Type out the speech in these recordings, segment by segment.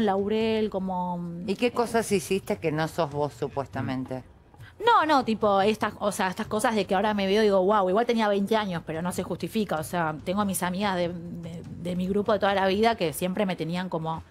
laurel, como... Mm, ¿Y qué cosas hiciste que no sos vos, supuestamente? No, no, tipo, estas, o sea, estas cosas de que ahora me veo y digo, wow, igual tenía 20 años, pero no se justifica. O sea, tengo a mis amigas de, de mi grupo de toda la vida que siempre me tenían como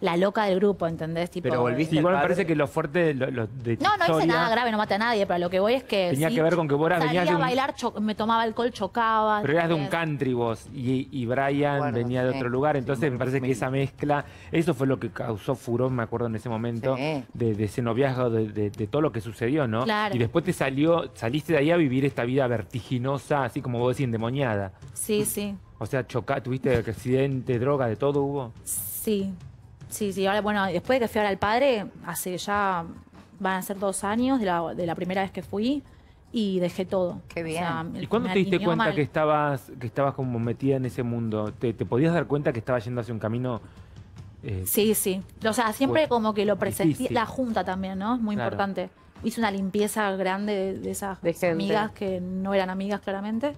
la loca del grupo, ¿entendés? pero volviste. Igual me parece que lo fuerte No, no hice nada grave, no maté a nadie, pero lo que voy es que. Tenía que ver con que vos eras a bailar, me tomaba alcohol, chocaba. Pero eras de un country vos y, Brian venía de otro lugar, entonces me parece que esa mezcla, eso fue lo que causó furor, me acuerdo en ese momento, de, ese noviazgo, de, todo lo que sucedió, ¿no? Claro. Y después te salió, saliste de ahí a vivir esta vida vertiginosa, así como vos decís, endemoniada. Sí, sí. O sea, chocaste, tuviste accidente, droga, de todo hubo. Sí, Sí, sí, ahora, bueno, después de que fui ahora al padre, hace ya van a ser dos años de la, primera vez que fui y dejé todo. Qué bien. ¿Y cuándo te diste cuenta que estabas que estabas como metida en ese mundo? ¿Te, podías dar cuenta que estabas yendo hacia un camino? Eh, sí, sí. O sea, siempre pues, como que lo presenté. La junta también, ¿no? Es muy importante. Hice una limpieza grande de, esas amigas que no eran amigas claramente.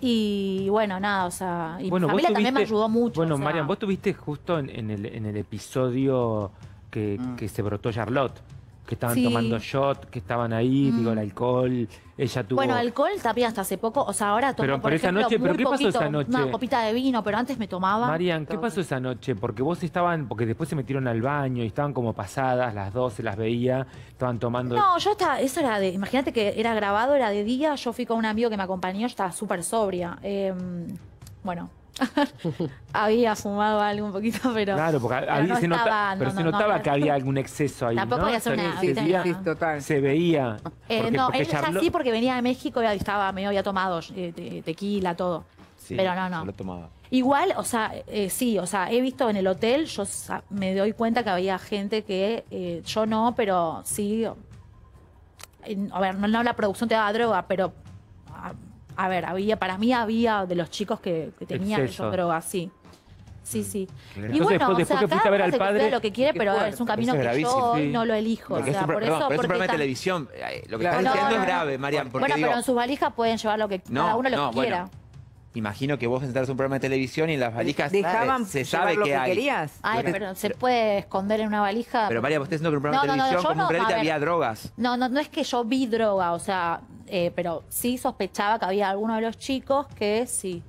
Y bueno, nada, o sea, y bueno, también me ayudó mucho. Bueno, Marian, vos tuviste justo en, el, en el episodio que mm. se brotó Charlotte que estaban tomando shot, que estaban ahí, mm. digo, el alcohol, ella tuvo... Bueno, alcohol también hasta hace poco, o sea, ahora tomé. pero, por, esa noche, ¿Pero qué pasó esa noche? Una copita de vino, pero antes me tomaba... Marian, ¿qué pasó esa noche? Porque vos estaban, porque después se metieron al baño y estaban como pasadas, las dos se las veía, estaban tomando... No, yo estaba, eso era de, imagínate que era grabado, era de día, yo fui con un amigo que me acompañó, yo estaba súper sobria. Em, bueno, había fumado algo un poquito, pero. Claro, porque se, notaba que había algún exceso ahí. Tampoco había hacer una. Se, veía, se eh, veía. no, él porque venía de México y estaba, medio había tomado eh, tequila, todo. pero no, no. Igual, o sea, eh, sí, o sea, he visto en el hotel, yo me doy cuenta que había gente que yo no, pero sí. a ver, no, la producción te daba droga, pero a ver, había, para mí había de los chicos que, que tenían drogas, sí. Mm. Sí, sí. y bueno, después, o que fuiste a ver al padre. lo que quiere, pero es un camino que yo no lo elijo. o sea, es un, por eso, es de televisión. Eh, lo que está estás diciendo es grave, Marian. bueno, pero en sus valijas pueden llevar lo que cada uno lo que quiera. Imagino que vos entras un programa de televisión y en las valijas eh, se sabe lo que, hay. querías. Ay, pero, se puede esconder en una valija. Pero María, vos estás diciendo que en un programa de televisión no, como un reality había drogas. No, no, no es que yo vi droga, o sea, eh, pero sí sospechaba que había alguno de los chicos que sí.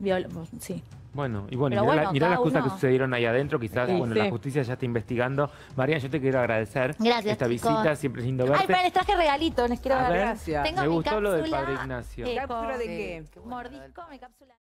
Viol pues, sí. Bueno, y bueno, mirá, las cosas que sucedieron ahí adentro, quizás, la justicia ya está investigando. María, yo te quiero agradecer esta visita, siempre es lindo Ay, pero les traje regalito, les quiero dar gracias. Tengo Me gustó lo del padre Ignacio. de eh, qué? Mordisco, mi cápsula.